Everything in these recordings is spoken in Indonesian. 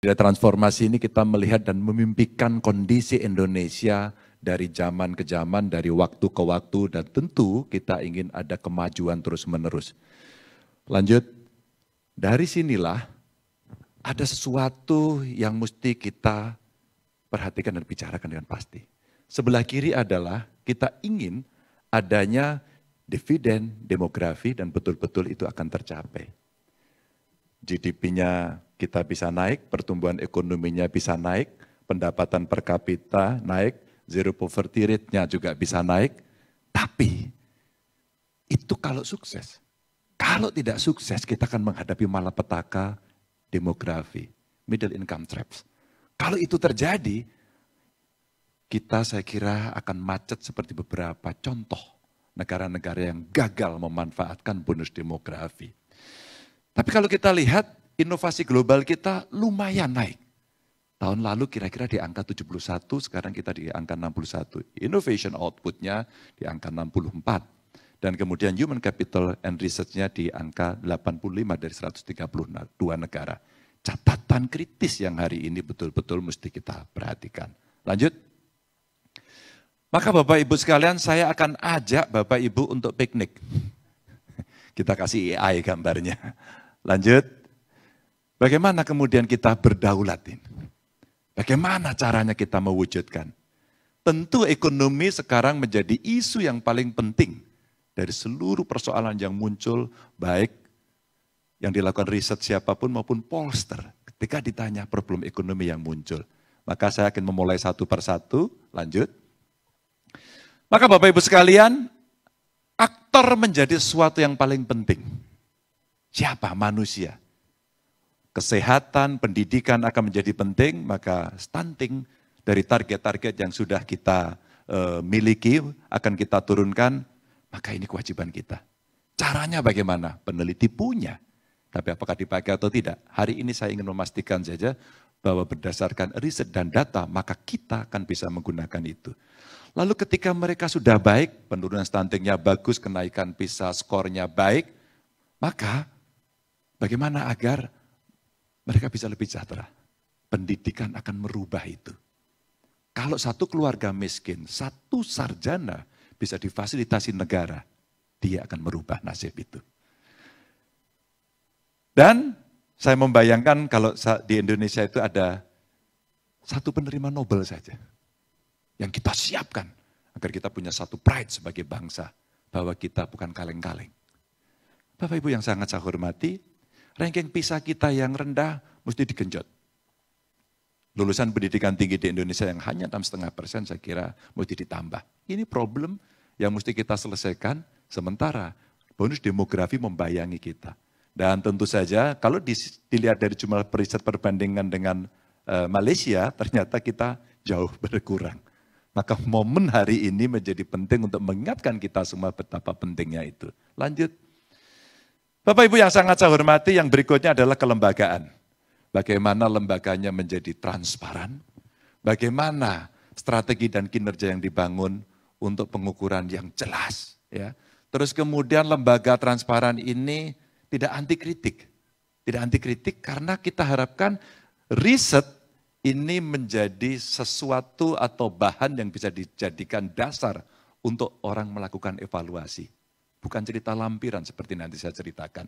Dari transformasi ini kita melihat dan memimpikan kondisi Indonesia dari zaman ke zaman, dari waktu ke waktu, dan tentu kita ingin ada kemajuan terus-menerus. Lanjut, dari sinilah ada sesuatu yang mesti kita perhatikan dan bicarakan dengan pasti. Sebelah kiri adalah kita ingin adanya dividen demografi dan betul-betul itu akan tercapai. GDP-nya kita bisa naik, pertumbuhan ekonominya bisa naik, pendapatan per kapita naik, zero poverty rate-nya juga bisa naik. Tapi itu kalau sukses. Kalau tidak sukses kita akan menghadapi malapetaka demografi, middle income traps. Kalau itu terjadi, kita saya kira akan macet seperti beberapa contoh negara-negara yang gagal memanfaatkan bonus demografi. Tapi kalau kita lihat inovasi global kita lumayan naik. Tahun lalu kira-kira di angka 71, sekarang kita di angka 61. Innovation outputnya di angka 64. Dan kemudian human capital and research-nya di angka 85 dari 132 negara. Catatan kritis yang hari ini betul-betul mesti kita perhatikan. Lanjut. Maka Bapak Ibu sekalian saya akan ajak Bapak Ibu untuk piknik. Kita kasih AI gambarnya. Lanjut. Bagaimana kemudian kita berdaulat ini? Bagaimana caranya kita mewujudkan? Tentu ekonomi sekarang menjadi isu yang paling penting dari seluruh persoalan yang muncul baik yang dilakukan riset siapapun maupun polster. ketika ditanya problem ekonomi yang muncul. Maka saya akan memulai satu persatu, lanjut. Maka Bapak Ibu sekalian, aktor menjadi sesuatu yang paling penting. Siapa manusia? kesehatan, pendidikan akan menjadi penting, maka stunting dari target-target yang sudah kita e, miliki akan kita turunkan, maka ini kewajiban kita. Caranya bagaimana? Peneliti punya, tapi apakah dipakai atau tidak? Hari ini saya ingin memastikan saja bahwa berdasarkan riset dan data, maka kita akan bisa menggunakan itu. Lalu ketika mereka sudah baik, penurunan stuntingnya bagus, kenaikan PISA skornya baik, maka bagaimana agar mereka bisa lebih sejahtera. Pendidikan akan merubah itu. Kalau satu keluarga miskin, satu sarjana bisa difasilitasi negara, dia akan merubah nasib itu. Dan saya membayangkan kalau di Indonesia itu ada satu penerima Nobel saja yang kita siapkan agar kita punya satu pride sebagai bangsa bahwa kita bukan kaleng-kaleng. Bapak Ibu yang sangat saya hormati, ranking PISA kita yang rendah mesti digenjot. Lulusan pendidikan tinggi di Indonesia yang hanya setengah persen saya kira mesti ditambah. Ini problem yang mesti kita selesaikan sementara. Bonus demografi membayangi kita. Dan tentu saja kalau dilihat dari jumlah periset perbandingan dengan uh, Malaysia, ternyata kita jauh berkurang. Maka momen hari ini menjadi penting untuk mengingatkan kita semua betapa pentingnya itu. Lanjut. Bapak Ibu yang sangat saya hormati, yang berikutnya adalah kelembagaan. Bagaimana lembaganya menjadi transparan, bagaimana strategi dan kinerja yang dibangun untuk pengukuran yang jelas. Ya. Terus kemudian lembaga transparan ini tidak anti kritik. Tidak anti kritik karena kita harapkan riset ini menjadi sesuatu atau bahan yang bisa dijadikan dasar untuk orang melakukan evaluasi. Bukan cerita lampiran seperti nanti saya ceritakan.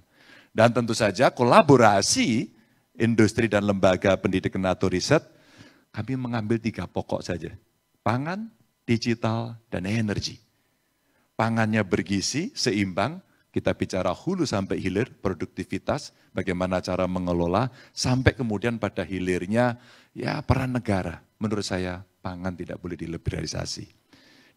Dan tentu saja kolaborasi industri dan lembaga pendidikan atau riset, kami mengambil tiga pokok saja. Pangan, digital, dan energi. Pangannya bergisi, seimbang, kita bicara hulu sampai hilir, produktivitas, bagaimana cara mengelola, sampai kemudian pada hilirnya, ya peran negara. Menurut saya, pangan tidak boleh dilebihisasi.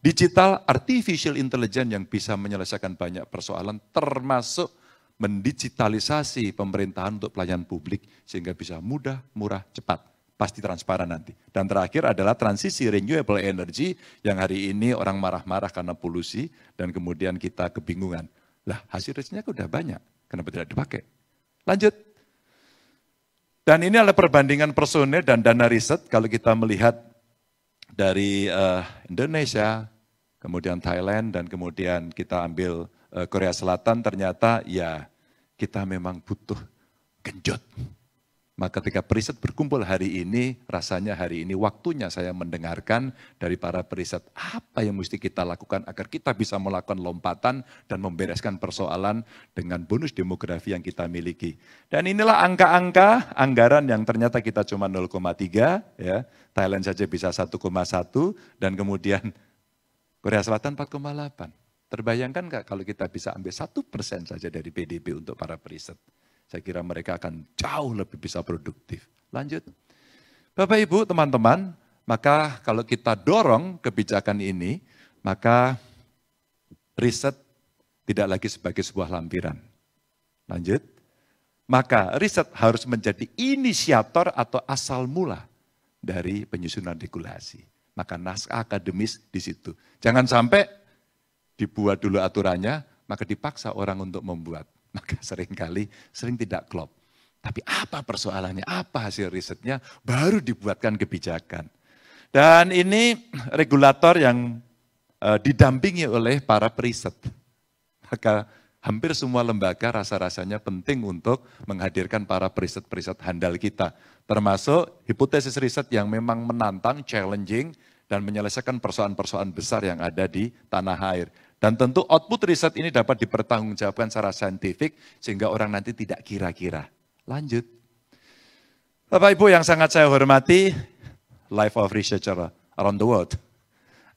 Digital artificial intelligence yang bisa menyelesaikan banyak persoalan termasuk mendigitalisasi pemerintahan untuk pelayanan publik sehingga bisa mudah, murah, cepat, pasti transparan nanti. Dan terakhir adalah transisi renewable energy yang hari ini orang marah-marah karena polusi dan kemudian kita kebingungan. Lah hasil risetnya sudah banyak, kenapa tidak dipakai? Lanjut. Dan ini adalah perbandingan personil dan dana riset kalau kita melihat dari uh, Indonesia, kemudian Thailand, dan kemudian kita ambil eh, Korea Selatan, ternyata ya kita memang butuh genjot. Maka ketika periset berkumpul hari ini, rasanya hari ini waktunya saya mendengarkan dari para periset apa yang mesti kita lakukan agar kita bisa melakukan lompatan dan membereskan persoalan dengan bonus demografi yang kita miliki. Dan inilah angka-angka anggaran yang ternyata kita cuma 0,3, ya Thailand saja bisa 1,1 dan kemudian Korea Selatan 4,8. Terbayangkan nggak kalau kita bisa ambil satu persen saja dari PDB untuk para periset? Saya kira mereka akan jauh lebih bisa produktif. Lanjut. Bapak Ibu, teman-teman, maka kalau kita dorong kebijakan ini, maka riset tidak lagi sebagai sebuah lampiran. Lanjut. Maka riset harus menjadi inisiator atau asal mula dari penyusunan regulasi maka naskah akademis di situ. Jangan sampai dibuat dulu aturannya, maka dipaksa orang untuk membuat. Maka seringkali sering tidak klop. Tapi apa persoalannya, apa hasil risetnya, baru dibuatkan kebijakan. Dan ini regulator yang eh, didampingi oleh para periset. Maka hampir semua lembaga rasa-rasanya penting untuk menghadirkan para periset-periset handal kita. Termasuk hipotesis riset yang memang menantang, challenging, dan menyelesaikan persoalan-persoalan besar yang ada di tanah air. Dan tentu output riset ini dapat dipertanggungjawabkan secara saintifik sehingga orang nanti tidak kira-kira. Lanjut. Bapak Ibu yang sangat saya hormati, Life of Researcher around the world.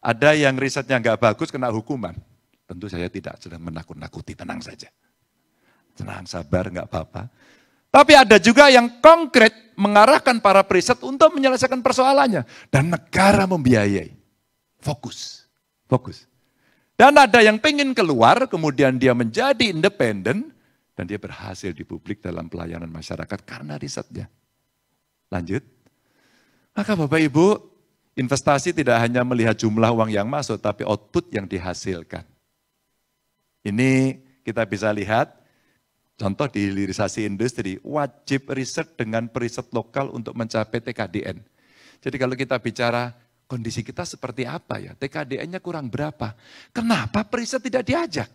Ada yang risetnya nggak bagus kena hukuman. Tentu saya tidak sedang menakut-nakuti, tenang saja. Tenang, sabar, enggak apa-apa. Tapi ada juga yang konkret mengarahkan para periset untuk menyelesaikan persoalannya. Dan negara membiayai. Fokus. Fokus. Dan ada yang pengen keluar, kemudian dia menjadi independen, dan dia berhasil di publik dalam pelayanan masyarakat karena risetnya. Lanjut. Maka Bapak Ibu, investasi tidak hanya melihat jumlah uang yang masuk, tapi output yang dihasilkan. Ini kita bisa lihat Contoh di hilirisasi industri, wajib riset dengan periset lokal untuk mencapai TKDN. Jadi kalau kita bicara kondisi kita seperti apa ya, TKDN-nya kurang berapa. Kenapa periset tidak diajak?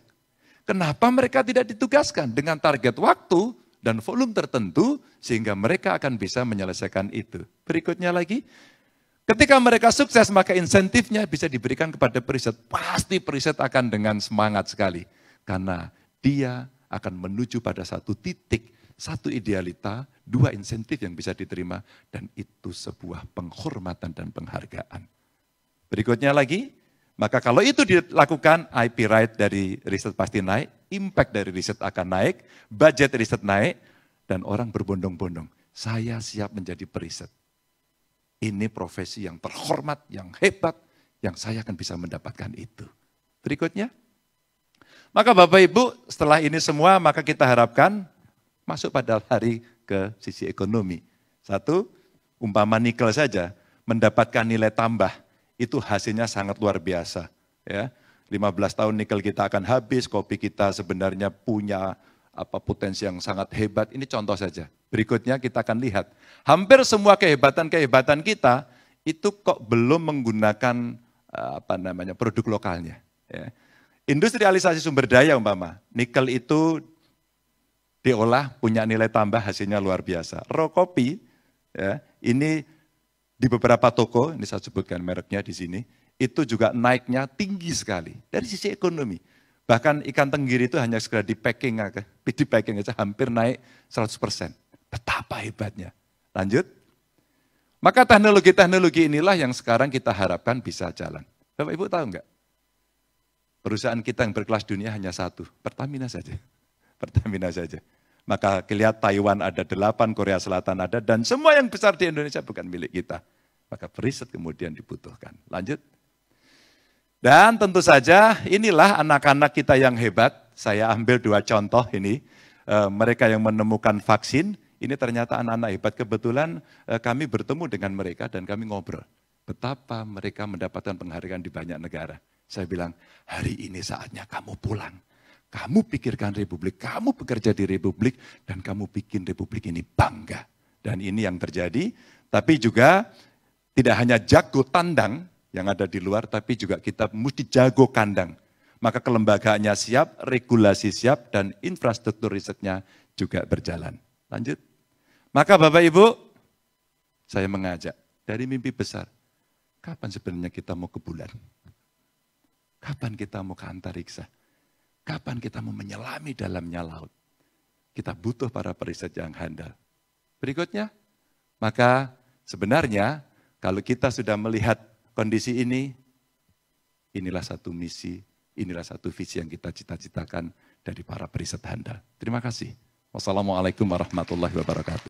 Kenapa mereka tidak ditugaskan dengan target waktu dan volume tertentu sehingga mereka akan bisa menyelesaikan itu. Berikutnya lagi, Ketika mereka sukses, maka insentifnya bisa diberikan kepada periset. Pasti periset akan dengan semangat sekali. Karena dia akan menuju pada satu titik, satu idealita, dua insentif yang bisa diterima. Dan itu sebuah penghormatan dan penghargaan. Berikutnya lagi, maka kalau itu dilakukan, IP right dari riset pasti naik, impact dari riset akan naik, budget riset naik, dan orang berbondong-bondong. Saya siap menjadi periset ini profesi yang terhormat, yang hebat, yang saya akan bisa mendapatkan itu. Berikutnya. Maka Bapak Ibu setelah ini semua maka kita harapkan masuk pada hari ke sisi ekonomi. Satu, umpama nikel saja mendapatkan nilai tambah itu hasilnya sangat luar biasa. Ya, 15 tahun nikel kita akan habis, kopi kita sebenarnya punya apa potensi yang sangat hebat. Ini contoh saja. Berikutnya kita akan lihat. Hampir semua kehebatan-kehebatan kita itu kok belum menggunakan eh, apa namanya produk lokalnya. Ya. Industrialisasi sumber daya umpama, nikel itu diolah punya nilai tambah hasilnya luar biasa. Rokopi ya, ini di beberapa toko, ini saya sebutkan mereknya di sini, itu juga naiknya tinggi sekali dari sisi ekonomi. Bahkan ikan tenggiri itu hanya segera di packing di packing aja hampir naik 100%. Betapa hebatnya. Lanjut. Maka teknologi-teknologi inilah yang sekarang kita harapkan bisa jalan. Bapak Ibu tahu nggak? Perusahaan kita yang berkelas dunia hanya satu, Pertamina saja. Pertamina saja. Maka kelihatan Taiwan ada delapan, Korea Selatan ada, dan semua yang besar di Indonesia bukan milik kita. Maka periset kemudian dibutuhkan. Lanjut. Dan tentu saja inilah anak-anak kita yang hebat. Saya ambil dua contoh ini. E, mereka yang menemukan vaksin, ini ternyata anak-anak hebat. Kebetulan e, kami bertemu dengan mereka dan kami ngobrol. Betapa mereka mendapatkan penghargaan di banyak negara. Saya bilang, hari ini saatnya kamu pulang. Kamu pikirkan Republik, kamu bekerja di Republik, dan kamu bikin Republik ini bangga. Dan ini yang terjadi. Tapi juga tidak hanya jago tandang, yang ada di luar, tapi juga kita mesti jago kandang. Maka kelembagaannya siap, regulasi siap, dan infrastruktur risetnya juga berjalan. Lanjut. Maka Bapak Ibu, saya mengajak dari mimpi besar, kapan sebenarnya kita mau ke bulan? Kapan kita mau ke antariksa? Kapan kita mau menyelami dalamnya laut? Kita butuh para periset yang handal. Berikutnya, maka sebenarnya kalau kita sudah melihat kondisi ini, inilah satu misi, inilah satu visi yang kita cita-citakan dari para periset handal. Terima kasih. Wassalamualaikum warahmatullahi wabarakatuh.